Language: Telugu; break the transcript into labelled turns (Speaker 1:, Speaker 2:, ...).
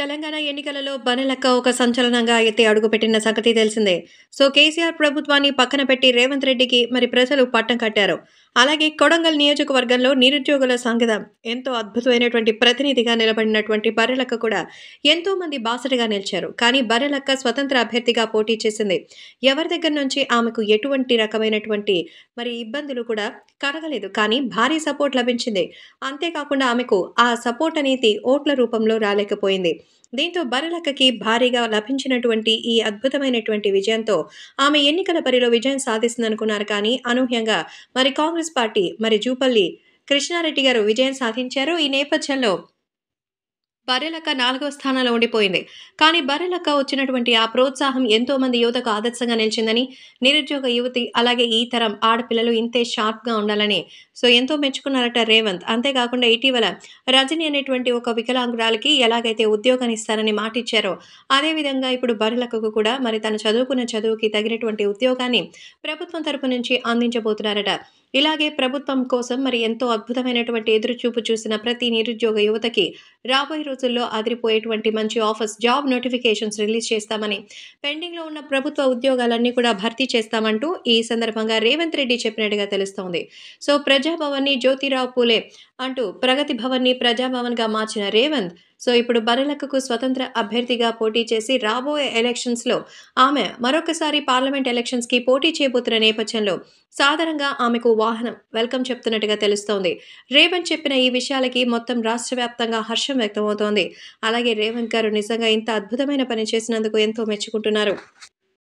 Speaker 1: తెలంగాణ ఎన్నికలలో బనలక్క ఒక సంచలనంగా అయితే అడుగుపెట్టిన సంగతి తెలిసిందే సో కేసీఆర్ ప్రభుత్వాన్ని పక్కన పెట్టి రేవంత్ రెడ్డికి మరి ప్రజలు పట్టం కట్టారు అలాగే కొడంగల్ నియోజకవర్గంలో నిరుద్యోగుల సంఘం ఎంతో అద్భుతమైనటువంటి ప్రతినిధిగా నిలబడినటువంటి బర్రెలక్క కూడా ఎంతో మంది బాసటగా నిలిచారు కానీ బర్రెలక్క స్వతంత్ర అభ్యర్థిగా పోటీ చేసింది ఎవరి దగ్గర నుంచి ఆమెకు ఎటువంటి రకమైనటువంటి మరి ఇబ్బందులు కూడా కలగలేదు కానీ భారీ సపోర్ట్ లభించింది అంతేకాకుండా ఆమెకు ఆ సపోర్ట్ అనేది ఓట్ల రూపంలో రాలేకపోయింది దీంతో బరలక్కకి భారీగా లభించినటువంటి ఈ అద్భుతమైనటువంటి విజయంతో ఆమె ఎన్నికల బరిలో విజయం సాధిస్తుందనుకున్నారు కానీ అనూహ్యంగా మరి కాంగ్రెస్ కాంగ్రెస్ పార్టీ మరి జూపల్లి కృష్ణారెడ్డి గారు విజయం సాధించారు ఈ నేపథ్యంలో బర్రెలక్క నాలుగవ స్థానంలో ఉండిపోయింది కానీ బర్రెలక్క వచ్చినటువంటి ఆ ప్రోత్సాహం ఎంతో మంది యువతకు ఆదర్శంగా నిలిచిందని నిరుద్యోగ యువతి అలాగే ఈ తరం ఆడపిల్లలు ఇంతే షార్ప్గా ఉండాలని సో ఎంతో మెచ్చుకున్నారట రేవంత్ అంతేకాకుండా ఇటీవల రజని అనేటువంటి ఒక వికలాంగురాలకి ఎలాగైతే ఉద్యోగాన్ని ఇస్తారని మాటిచ్చారో అదేవిధంగా ఇప్పుడు బర్రెలక్కకు కూడా మరి తను చదువుకున్న చదువుకి తగినటువంటి ఉద్యోగాన్ని ప్రభుత్వం తరపు నుంచి అందించబోతున్నారట ఇలాగే ప్రభుత్వం కోసం మరి ఎంతో అద్భుతమైనటువంటి ఎదురుచూపు చూసిన ప్రతి నిరుద్యోగ యువతకి రాబోయే రోజుల్లో అదిరిపోయేటువంటి మంచి ఆఫర్స్ జాబ్ నోటిఫికేషన్స్ రిలీజ్ చేస్తామని పెండింగ్లో ఉన్న ప్రభుత్వ ఉద్యోగాలన్నీ కూడా భర్తీ చేస్తామంటూ ఈ సందర్భంగా రేవంత్ రెడ్డి చెప్పినట్టుగా తెలుస్తోంది సో ప్రజాభవన్ని జ్యోతిరావు పూలే అంటూ ప్రగతి భవన్ని ప్రజాభవన్గా మార్చిన రేవంత్ సో ఇప్పుడు బరలక్కకు స్వతంత్ర అభ్యర్థిగా పోటీ చేసి రాబోయే ఎలక్షన్స్లో ఆమె మరొకసారి పార్లమెంట్ ఎలక్షన్స్కి పోటీ చేయబోతున్న నేపథ్యంలో సాధారణంగా ఆమెకు వాహనం వెల్కమ్ చెప్తున్నట్టుగా తెలుస్తోంది రేవంత్ చెప్పిన ఈ విషయాలకి మొత్తం రాష్ట్ర వ్యాప్తంగా హర్షం వ్యక్తమవుతోంది అలాగే రేవంత్ గారు నిజంగా ఇంత అద్భుతమైన పని చేసినందుకు ఎంతో మెచ్చుకుంటున్నారు